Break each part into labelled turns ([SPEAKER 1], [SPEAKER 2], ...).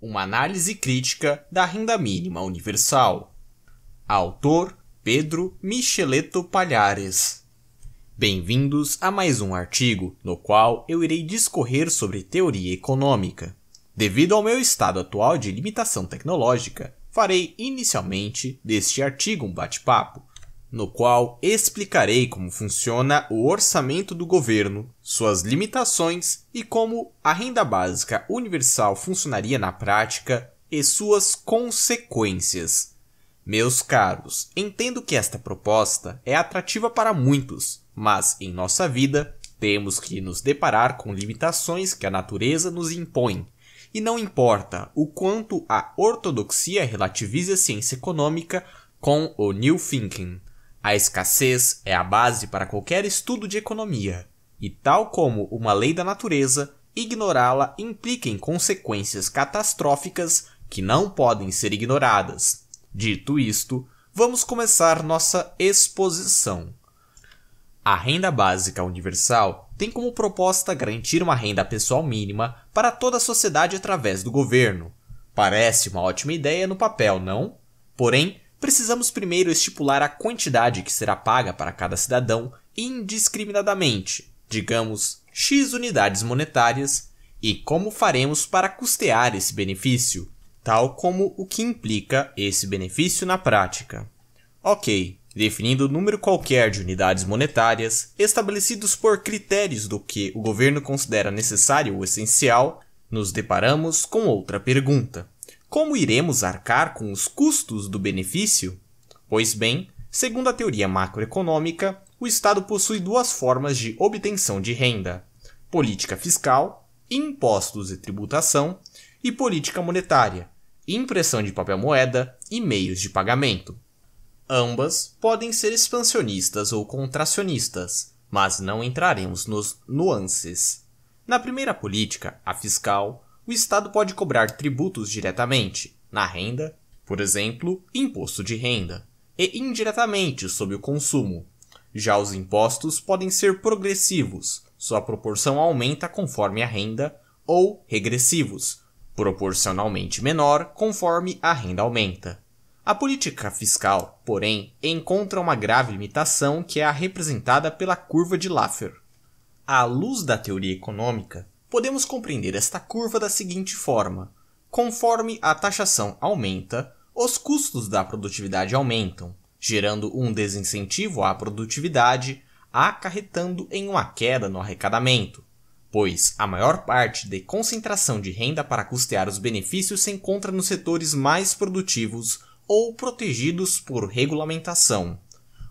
[SPEAKER 1] uma análise crítica da renda mínima universal. Autor Pedro Micheleto Palhares. Bem-vindos a mais um artigo no qual eu irei discorrer sobre teoria econômica. Devido ao meu estado atual de limitação tecnológica, farei inicialmente deste artigo um bate-papo no qual explicarei como funciona o orçamento do governo, suas limitações e como a renda básica universal funcionaria na prática e suas consequências. Meus caros, entendo que esta proposta é atrativa para muitos, mas em nossa vida temos que nos deparar com limitações que a natureza nos impõe. E não importa o quanto a ortodoxia relativize a ciência econômica com o New Thinking, a escassez é a base para qualquer estudo de economia, e tal como uma lei da natureza, ignorá-la implica em consequências catastróficas que não podem ser ignoradas. Dito isto, vamos começar nossa exposição. A renda básica universal tem como proposta garantir uma renda pessoal mínima para toda a sociedade através do governo. Parece uma ótima ideia no papel, não? Porém, precisamos primeiro estipular a quantidade que será paga para cada cidadão indiscriminadamente, digamos X unidades monetárias, e como faremos para custear esse benefício, tal como o que implica esse benefício na prática. Ok, definindo o número qualquer de unidades monetárias, estabelecidos por critérios do que o governo considera necessário ou essencial, nos deparamos com outra pergunta. Como iremos arcar com os custos do benefício? Pois bem, segundo a teoria macroeconômica, o Estado possui duas formas de obtenção de renda: política fiscal, impostos e tributação, e política monetária, impressão de papel moeda e meios de pagamento. Ambas podem ser expansionistas ou contracionistas, mas não entraremos nos nuances. Na primeira política, a fiscal, o Estado pode cobrar tributos diretamente, na renda, por exemplo, imposto de renda, e indiretamente sobre o consumo. Já os impostos podem ser progressivos, sua proporção aumenta conforme a renda, ou regressivos, proporcionalmente menor conforme a renda aumenta. A política fiscal, porém, encontra uma grave limitação que é a representada pela curva de Laffer. À luz da teoria econômica, podemos compreender esta curva da seguinte forma: conforme a taxação aumenta, os custos da produtividade aumentam, gerando um desincentivo à produtividade, acarretando em uma queda no arrecadamento, pois a maior parte de concentração de renda para custear os benefícios se encontra nos setores mais produtivos ou protegidos por regulamentação.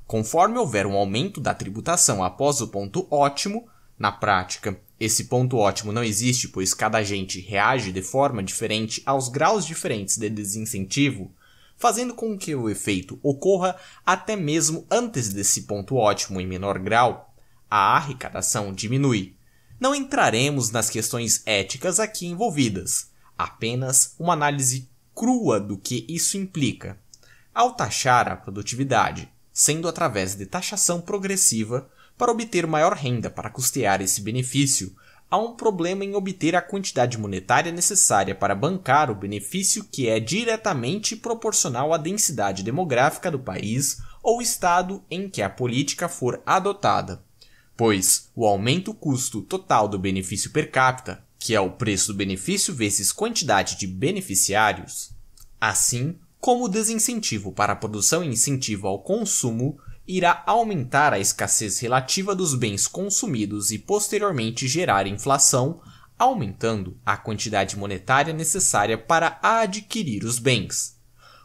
[SPEAKER 1] Conforme houver um aumento da tributação após o ponto ótimo, na prática, esse ponto ótimo não existe, pois cada agente reage de forma diferente aos graus diferentes de desincentivo, fazendo com que o efeito ocorra até mesmo antes desse ponto ótimo em menor grau, a arrecadação diminui. Não entraremos nas questões éticas aqui envolvidas, apenas uma análise crua do que isso implica. Ao taxar a produtividade, sendo através de taxação progressiva, para obter maior renda para custear esse benefício, há um problema em obter a quantidade monetária necessária para bancar o benefício que é diretamente proporcional à densidade demográfica do país ou estado em que a política for adotada, pois o aumento custo total do benefício per capita, que é o preço do benefício vezes quantidade de beneficiários, assim como o desincentivo para a produção e incentivo ao consumo, irá aumentar a escassez relativa dos bens consumidos e posteriormente gerar inflação, aumentando a quantidade monetária necessária para adquirir os bens.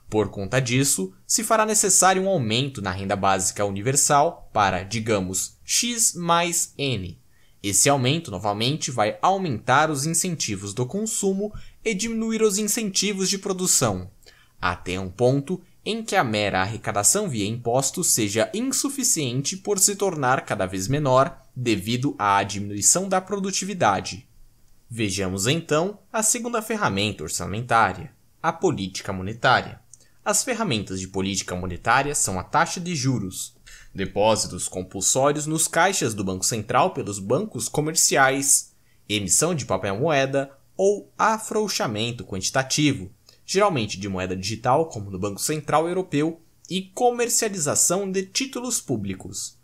[SPEAKER 1] Por conta disso, se fará necessário um aumento na renda básica universal para, digamos, x mais n. Esse aumento, novamente, vai aumentar os incentivos do consumo e diminuir os incentivos de produção, até um ponto em que a mera arrecadação via impostos seja insuficiente por se tornar cada vez menor devido à diminuição da produtividade. Vejamos então a segunda ferramenta orçamentária, a política monetária. As ferramentas de política monetária são a taxa de juros, depósitos compulsórios nos caixas do Banco Central pelos bancos comerciais, emissão de papel moeda ou afrouxamento quantitativo, geralmente de moeda digital, como no Banco Central Europeu, e comercialização de títulos públicos.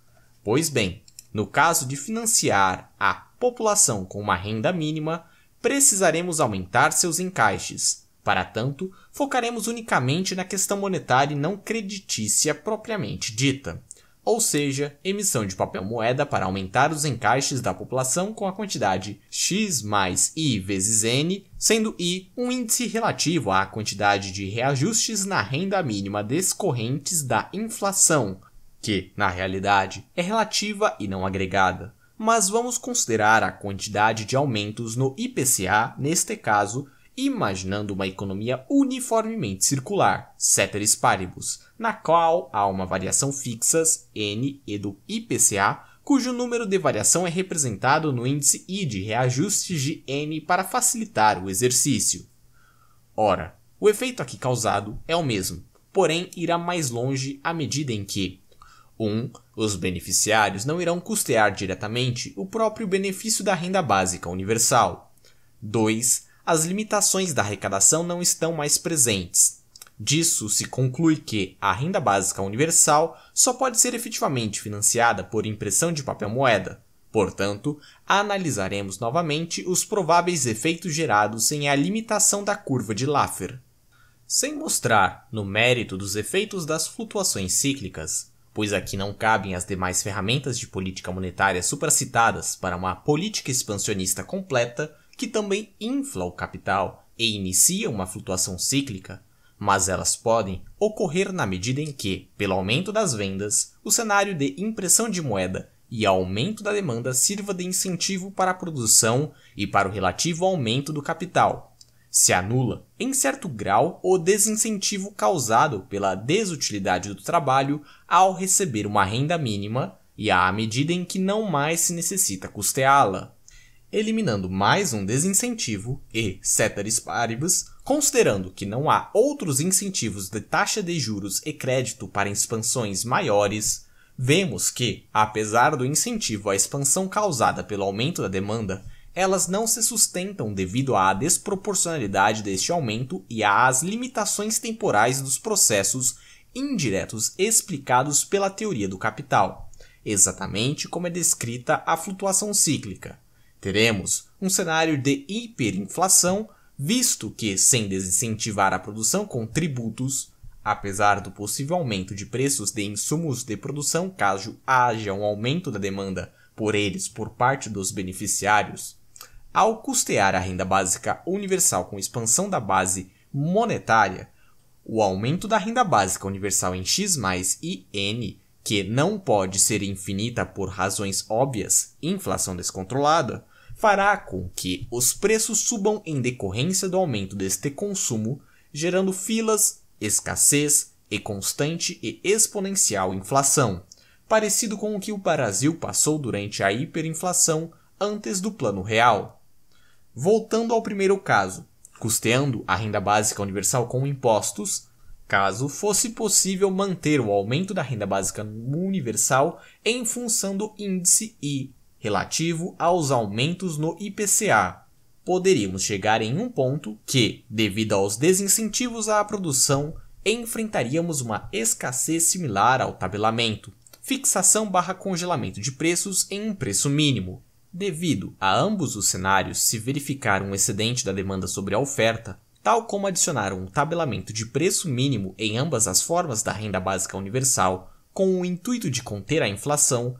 [SPEAKER 1] Pois bem, no caso de financiar a população com uma renda mínima, precisaremos aumentar seus encaixes. Para tanto, focaremos unicamente na questão monetária e não creditícia propriamente dita ou seja, emissão de papel moeda para aumentar os encaixes da população com a quantidade x mais i vezes n, sendo i um índice relativo à quantidade de reajustes na renda mínima decorrentes da inflação, que, na realidade, é relativa e não agregada. Mas vamos considerar a quantidade de aumentos no IPCA, neste caso, imaginando uma economia uniformemente circular, ceteris paribus, na qual há uma variação fixas, n, e do IPCA, cujo número de variação é representado no índice I de reajuste de n para facilitar o exercício. Ora, o efeito aqui causado é o mesmo, porém irá mais longe à medida em que 1. Um, os beneficiários não irão custear diretamente o próprio benefício da renda básica universal. 2. As limitações da arrecadação não estão mais presentes, Disso se conclui que a renda básica universal só pode ser efetivamente financiada por impressão de papel moeda. Portanto, analisaremos novamente os prováveis efeitos gerados em a limitação da curva de Laffer. Sem mostrar no mérito dos efeitos das flutuações cíclicas, pois aqui não cabem as demais ferramentas de política monetária supracitadas para uma política expansionista completa que também infla o capital e inicia uma flutuação cíclica, mas elas podem ocorrer na medida em que, pelo aumento das vendas, o cenário de impressão de moeda e aumento da demanda sirva de incentivo para a produção e para o relativo aumento do capital. Se anula, em certo grau, o desincentivo causado pela desutilidade do trabalho ao receber uma renda mínima e à medida em que não mais se necessita custeá-la. Eliminando mais um desincentivo e, ceteris paribus, Considerando que não há outros incentivos de taxa de juros e crédito para expansões maiores, vemos que, apesar do incentivo à expansão causada pelo aumento da demanda, elas não se sustentam devido à desproporcionalidade deste aumento e às limitações temporais dos processos indiretos explicados pela teoria do capital, exatamente como é descrita a flutuação cíclica. Teremos um cenário de hiperinflação visto que, sem desincentivar a produção com tributos, apesar do possível aumento de preços de insumos de produção caso haja um aumento da demanda por eles por parte dos beneficiários, ao custear a renda básica universal com expansão da base monetária, o aumento da renda básica universal em x mais n, que não pode ser infinita por razões óbvias, inflação descontrolada, fará com que os preços subam em decorrência do aumento deste consumo, gerando filas, escassez e constante e exponencial inflação, parecido com o que o Brasil passou durante a hiperinflação antes do Plano Real. Voltando ao primeiro caso, custeando a renda básica universal com impostos, caso fosse possível manter o aumento da renda básica universal em função do índice I relativo aos aumentos no IPCA. Poderíamos chegar em um ponto que, devido aos desincentivos à produção, enfrentaríamos uma escassez similar ao tabelamento, fixação barra congelamento de preços em um preço mínimo. Devido a ambos os cenários se verificar um excedente da demanda sobre a oferta, tal como adicionar um tabelamento de preço mínimo em ambas as formas da renda básica universal, com o intuito de conter a inflação,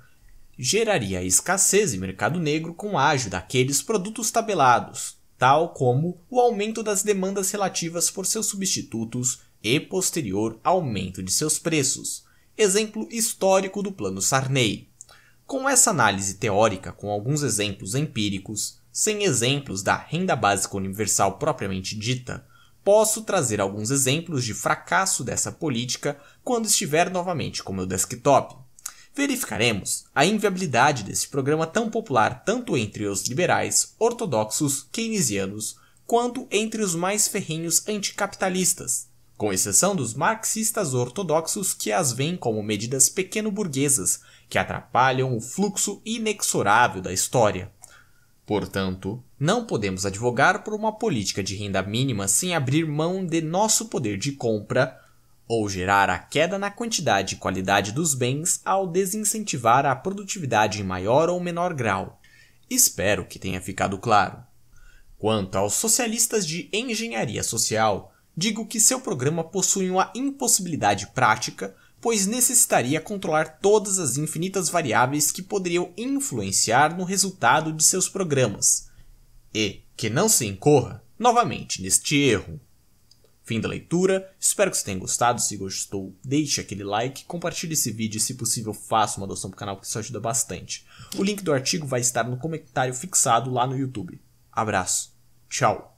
[SPEAKER 1] geraria escassez e mercado negro com ágio daqueles produtos tabelados, tal como o aumento das demandas relativas por seus substitutos e posterior aumento de seus preços, exemplo histórico do Plano Sarney. Com essa análise teórica com alguns exemplos empíricos, sem exemplos da renda básica universal propriamente dita, posso trazer alguns exemplos de fracasso dessa política quando estiver novamente com meu desktop verificaremos a inviabilidade desse programa tão popular tanto entre os liberais, ortodoxos, keynesianos, quanto entre os mais ferrinhos anticapitalistas, com exceção dos marxistas ortodoxos que as veem como medidas pequeno-burguesas que atrapalham o fluxo inexorável da história. Portanto, não podemos advogar por uma política de renda mínima sem abrir mão de nosso poder de compra ou gerar a queda na quantidade e qualidade dos bens ao desincentivar a produtividade em maior ou menor grau. Espero que tenha ficado claro. Quanto aos socialistas de engenharia social, digo que seu programa possui uma impossibilidade prática, pois necessitaria controlar todas as infinitas variáveis que poderiam influenciar no resultado de seus programas. E que não se incorra novamente neste erro. Fim da leitura, espero que você tenha gostado, se gostou deixe aquele like, compartilhe esse vídeo e se possível faça uma doação pro canal que isso ajuda bastante. O link do artigo vai estar no comentário fixado lá no YouTube. Abraço, tchau!